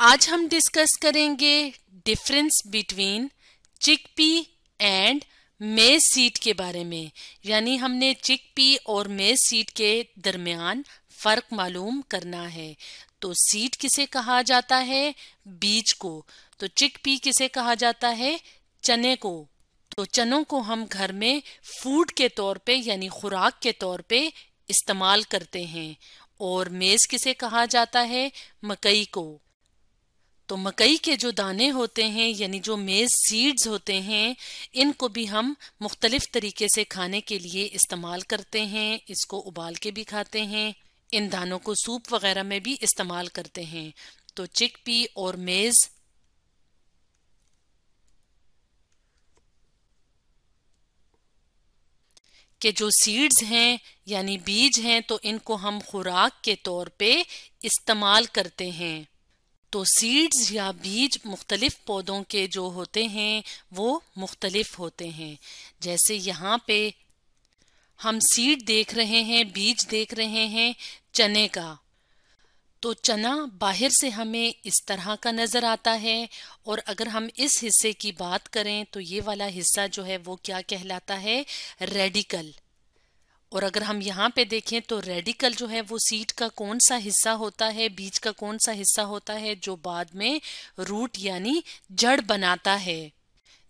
आज हम डिस्कस करेंगे difference between chickpea and maize seed के बारे में यानी हमने चिकपी और मेज सीट के दरमियान फर्क मालूम करना है तो सीट किसे कहा जाता है बीज को तो चिकपी किसे कहा जाता है चने को तो चनों को हम घर में फूड के तौर पे यानी खुराक के तौर पे इस्तेमाल करते हैं और मेज किसे कहा जाता है मकई को तो मकई के जो दाने होते हैं यानी जो मेज सीड्स होते हैं इनको भी हम मुख्तलिफ तरीके से खाने के लिए इस्तेमाल करते हैं इसको उबाल के भी खाते हैं इन दानों को सूप वगैरह में भी इस्तेमाल करते हैं तो पी और मेज़ के जो सीड्स हैं यानी बीज हैं तो इनको हम खुराक के तौर पे इस्तेमाल करते हैं तो सीड्स या बीज मुख्तलिफ पौधों के जो होते हैं वो मुख्तलिफ होते हैं जैसे यहाँ पे हम सीड देख रहे हैं बीज देख रहे हैं चने का तो चना बाहर से हमें इस तरह का नज़र आता है और अगर हम इस हिस्से की बात करें तो ये वाला हिस्सा जो है वो क्या कहलाता है रेडिकल और अगर हम यहाँ पे देखें तो रेडिकल जो है वो सीट का कौन सा हिस्सा होता है बीज का कौन सा हिस्सा होता है जो बाद में रूट यानी जड़ बनाता है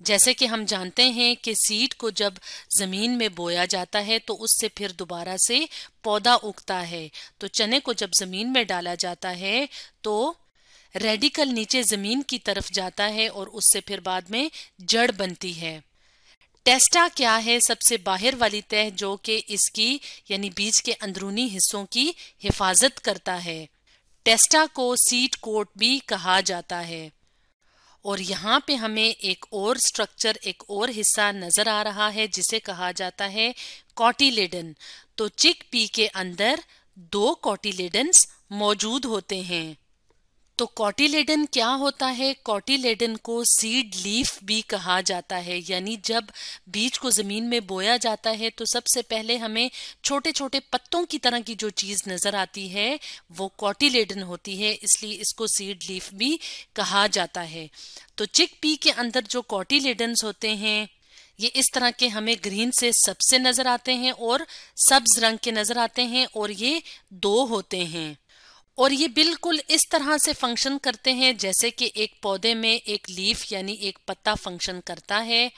जैसे कि हम जानते हैं कि सीट को जब ज़मीन में बोया जाता है तो उससे फिर दोबारा से पौधा उगता है तो चने को जब ज़मीन में डाला जाता है तो रेडिकल नीचे ज़मीन की तरफ जाता है और उससे फिर बाद में जड़ बनती है टेस्टा क्या है सबसे बाहर वाली तह जो कि इसकी यानी बीज के अंदरूनी हिस्सों की हिफाजत करता है टेस्टा को सीट कोट भी कहा जाता है और यहाँ पे हमें एक और स्ट्रक्चर एक और हिस्सा नजर आ रहा है जिसे कहा जाता है कॉटिलेडन तो चिक पी के अंदर दो कॉटिलेडन्स मौजूद होते हैं तो कॉटिलेडन क्या होता है कॉटिलेडन को सीड लीफ भी कहा जाता है यानी जब बीज को ज़मीन में बोया जाता है तो सबसे पहले हमें छोटे छोटे पत्तों की तरह की जो चीज़ नज़र आती है वो कॉटिलेडन होती है इसलिए इसको सीड लीफ भी कहा जाता है तो चिक पी के अंदर जो कॉटिलेडन्स होते हैं ये इस तरह के हमें ग्रीन से सबसे नज़र आते हैं और सब्ज रंग के नज़र आते हैं और ये दो होते हैं और ये बिल्कुल इस तरह से फंक्शन करते हैं जैसे कि एक पौधे में एक लीफ यानी एक पत्ता फंक्शन करता है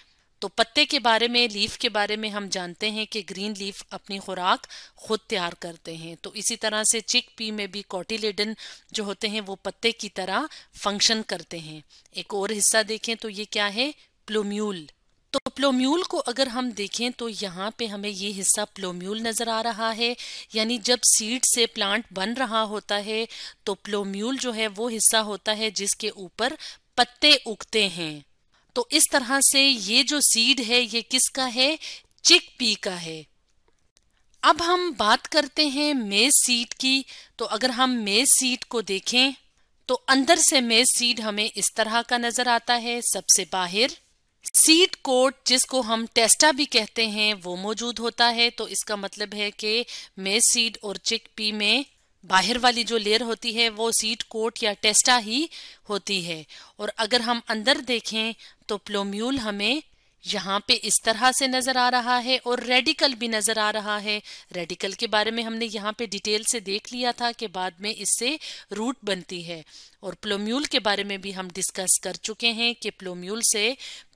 तो पत्ते के बारे में लीफ के बारे में हम जानते हैं कि ग्रीन लीफ अपनी खुराक खुद तैयार करते हैं तो इसी तरह से चिक पी में भी कॉटिलेडन जो होते हैं वो पत्ते की तरह फंक्शन करते हैं एक और हिस्सा देखें तो ये क्या है प्लूम्यूल तो प्लोम्यूल को अगर हम देखें तो यहाँ पे हमें ये हिस्सा प्लोम्यूल नज़र आ रहा है यानी जब सीड से प्लांट बन रहा होता है तो प्लोम्यूल जो है वो हिस्सा होता है जिसके ऊपर पत्ते उगते हैं तो इस तरह से ये जो सीड है ये किसका है चिक पी का है अब हम बात करते हैं मेज सीड की तो अगर हम मेज सीड को देखें तो अंदर से मेज सीड हमें इस तरह का नजर आता है सबसे बाहर सीट कोट जिसको हम टेस्टा भी कहते हैं वो मौजूद होता है तो इसका मतलब है कि मेज सीड और चिक पी में बाहर वाली जो लेयर होती है वो सीट कोट या टेस्टा ही होती है और अगर हम अंदर देखें तो प्लोम्यूल हमें यहाँ पे इस तरह से नजर आ रहा है और रेडिकल भी नजर आ रहा है रेडिकल के बारे में हमने यहाँ पे डिटेल से देख लिया था कि बाद में इससे रूट बनती है और प्लोम्यूल के बारे में भी हम डिस्कस कर चुके हैं कि प्लोम्यूल से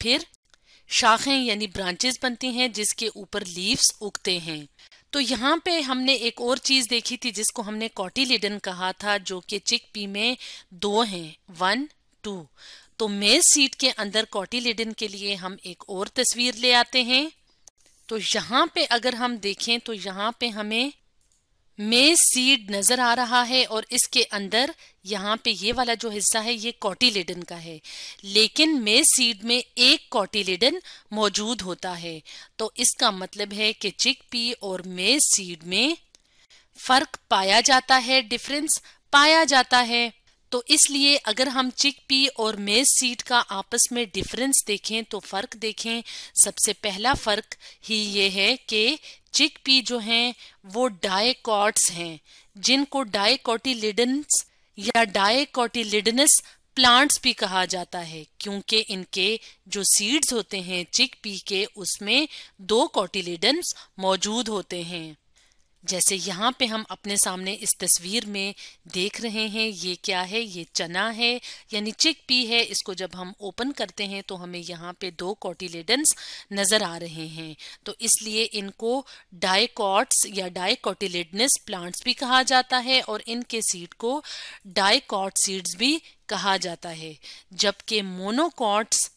फिर शाखें यानी ब्रांचेस बनती हैं जिसके ऊपर लीव्स उगते हैं तो यहाँ पे हमने एक और चीज देखी थी जिसको हमने कॉटिलिडन कहा था जो कि चिक पी में दो हैं वन टू तो मेज सीट के अंदर कॉटिलेडन के लिए हम एक और तस्वीर ले आते हैं तो यहाँ पे अगर हम देखें तो यहाँ पे हमें मेज सीड नजर आ रहा है और इसके अंदर यहाँ पे ये वाला जो हिस्सा है ये कॉटिलेडन का है लेकिन मेज सीड में एक कॉटिलेडन मौजूद होता है तो इसका मतलब है कि चिक पी और मेज सीड में फर्क पाया जाता है डिफरेंस पाया जाता है तो इसलिए अगर हम चिक पी और मेज सीड का आपस में डिफरेंस देखें तो फ़र्क देखें सबसे पहला फ़र्क ही ये है कि चिक पी जो हैं वो डायकॉट्स हैं जिनको डायकोटिलिडन्स या डायकोटिलिडनस प्लांट्स भी कहा जाता है क्योंकि इनके जो सीड्स होते हैं चिक पी के उसमें दो कॉटिलिडन्स मौजूद होते हैं जैसे यहाँ पे हम अपने सामने इस तस्वीर में देख रहे हैं ये क्या है ये चना है यानी चिक पी है इसको जब हम ओपन करते हैं तो हमें यहाँ पे दो कॉटिलेडन्स नज़र आ रहे हैं तो इसलिए इनको डायकॉट्स या डायकॉटिलेडनस प्लांट्स भी कहा जाता है और इनके सीड को डायकॉट सीड्स भी कहा जाता है जबकि मोनोकॉट्स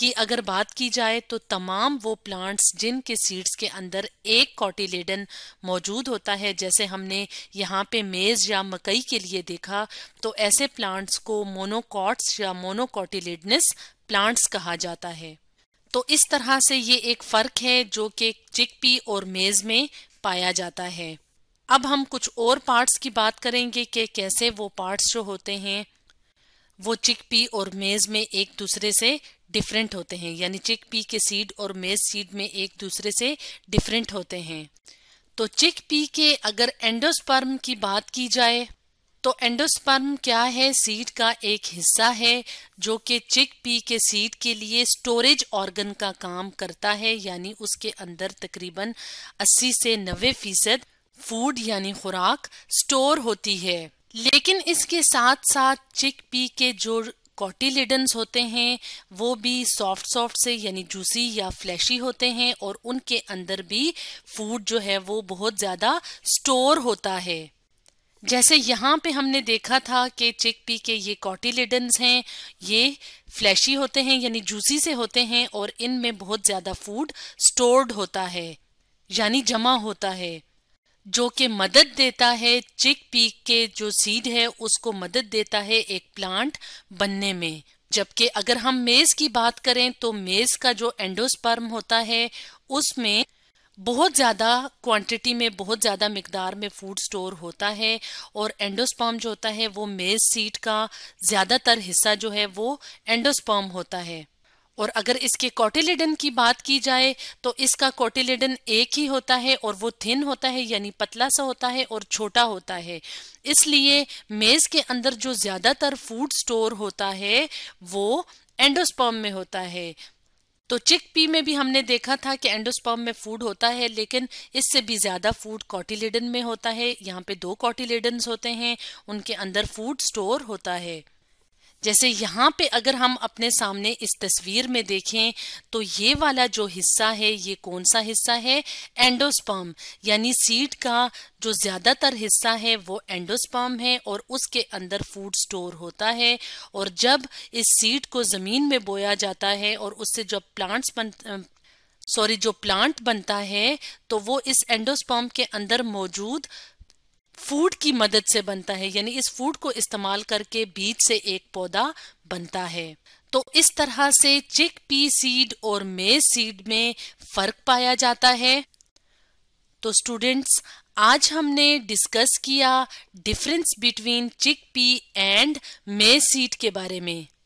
कि अगर बात की जाए तो तमाम वो प्लांट्स जिनके सीड्स के अंदर एक कॉटिलेडन मौजूद होता है जैसे हमने यहाँ पे मेज या मकई के लिए देखा तो ऐसे प्लांट्स को मोनोकॉट्स या मोनोकॉटिलेडनस प्लांट्स कहा जाता है तो इस तरह से ये एक फर्क है जो कि चिकपी और मेज में पाया जाता है अब हम कुछ और पार्ट्स की बात करेंगे कि कैसे वो पार्ट्स जो होते हैं वो चिक पी और मेज में एक दूसरे से डिफरेंट होते हैं यानी चिक पी के सीड और मेज सीड में एक दूसरे से डिफरेंट होते हैं तो चिक पी के अगर एंडोस्पर्म की बात की जाए तो एंडोस्पर्म क्या है सीड का एक हिस्सा है जो कि चिक पी के सीड के लिए स्टोरेज ऑर्गन का काम करता है यानी उसके अंदर तकरीबन 80 से 90 फीसद फूड यानी खुराक स्टोर होती है लेकिन इसके साथ साथ चिक पी के जो कॉटिलेडन्स होते हैं वो भी सॉफ्ट सॉफ्ट से यानी जूसी या फ्लैशी होते हैं और उनके अंदर भी फूड जो है वो बहुत ज़्यादा स्टोर होता है जैसे यहाँ पे हमने देखा था कि चिक पी के ये कॉटिलेडन्स हैं ये फ्लैशी होते हैं यानी जूसी से होते हैं और इनमें बहुत ज़्यादा फूड स्टोर्ड होता है यानी जमा होता है जो कि मदद देता है चिक पीक के जो सीड है उसको मदद देता है एक प्लांट बनने में जबकि अगर हम मेज की बात करें तो मेज का जो एंडोस्पर्म होता है उसमें बहुत ज़्यादा क्वांटिटी में बहुत ज़्यादा मकदार में फूड स्टोर होता है और एंडोस्पर्म जो होता है वो मेज सीड का ज़्यादातर हिस्सा जो है वो एंडोस्पर्म होता है और अगर इसके कॉटिलिडन की बात की जाए तो इसका कॉटिलिडन एक ही होता है और वो थिन होता है यानी पतला सा होता है और छोटा होता है इसलिए मेज के अंदर जो ज्यादातर फूड स्टोर होता है वो एंडोस्पर्म में होता है तो चिक पी में भी हमने देखा था कि एंडोस्पर्म में फूड होता है लेकिन इससे भी ज़्यादा फूड कॉटिलेडन में होता है यहाँ पे दो कॉटिलेडन होते हैं उनके अंदर फूड स्टोर होता है जैसे यहाँ पे अगर हम अपने सामने इस तस्वीर में देखें तो ये वाला जो हिस्सा है ये कौन सा हिस्सा है एंडोस्पर्म यानी सीड का जो ज़्यादातर हिस्सा है वो एंडोस्पर्म है और उसके अंदर फूड स्टोर होता है और जब इस सीड को ज़मीन में बोया जाता है और उससे जब प्लांट्स बन सॉरी जो प्लांट बनता है तो वो इस एंडोस्पर्म के अंदर मौजूद फूड की मदद से बनता है यानी इस फूड को इस्तेमाल करके बीज से एक पौधा बनता है तो इस तरह से चिक पी सीड और मे सीड में फर्क पाया जाता है तो स्टूडेंट्स आज हमने डिस्कस किया difference between chickpea and maize seed के बारे में